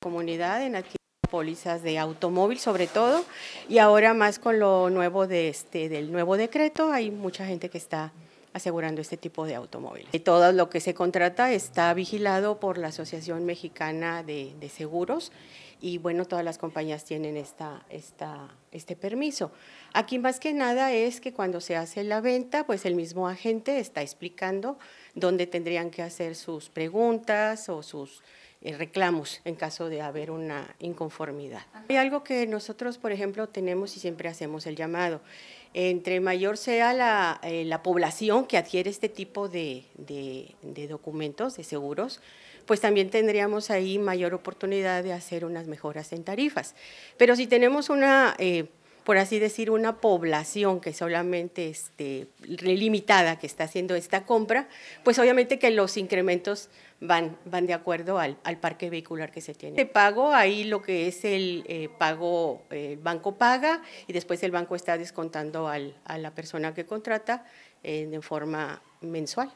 comunidad en adquirir pólizas de automóvil sobre todo y ahora más con lo nuevo de este del nuevo decreto hay mucha gente que está asegurando este tipo de automóviles. Y todo lo que se contrata está vigilado por la Asociación Mexicana de, Seguros y bueno, todas las compañías tienen esta, esta, este permiso. Aquí más que nada es que cuando se hace la venta, pues el mismo agente está explicando dónde tendrían que hacer sus preguntas o sus eh, reclamos en caso de haber una inconformidad. Hay algo que nosotros, por ejemplo, tenemos y siempre hacemos el llamado. Entre mayor sea eh, la, población que adquiere este tipo de, documentos, de seguros, pues también tendríamos ahí mayor oportunidad de hacer unas mejoras en tarifas. Pero si tenemos una eh, por así decir, una población que solamente este, limitada que está haciendo esta compra, pues obviamente que los incrementos van, van de acuerdo al, parque vehicular que se tiene. De pago, ahí lo que es el eh, pago, eh, el banco paga y después el banco está descontando al, a la persona que contrata en eh, de forma mensual.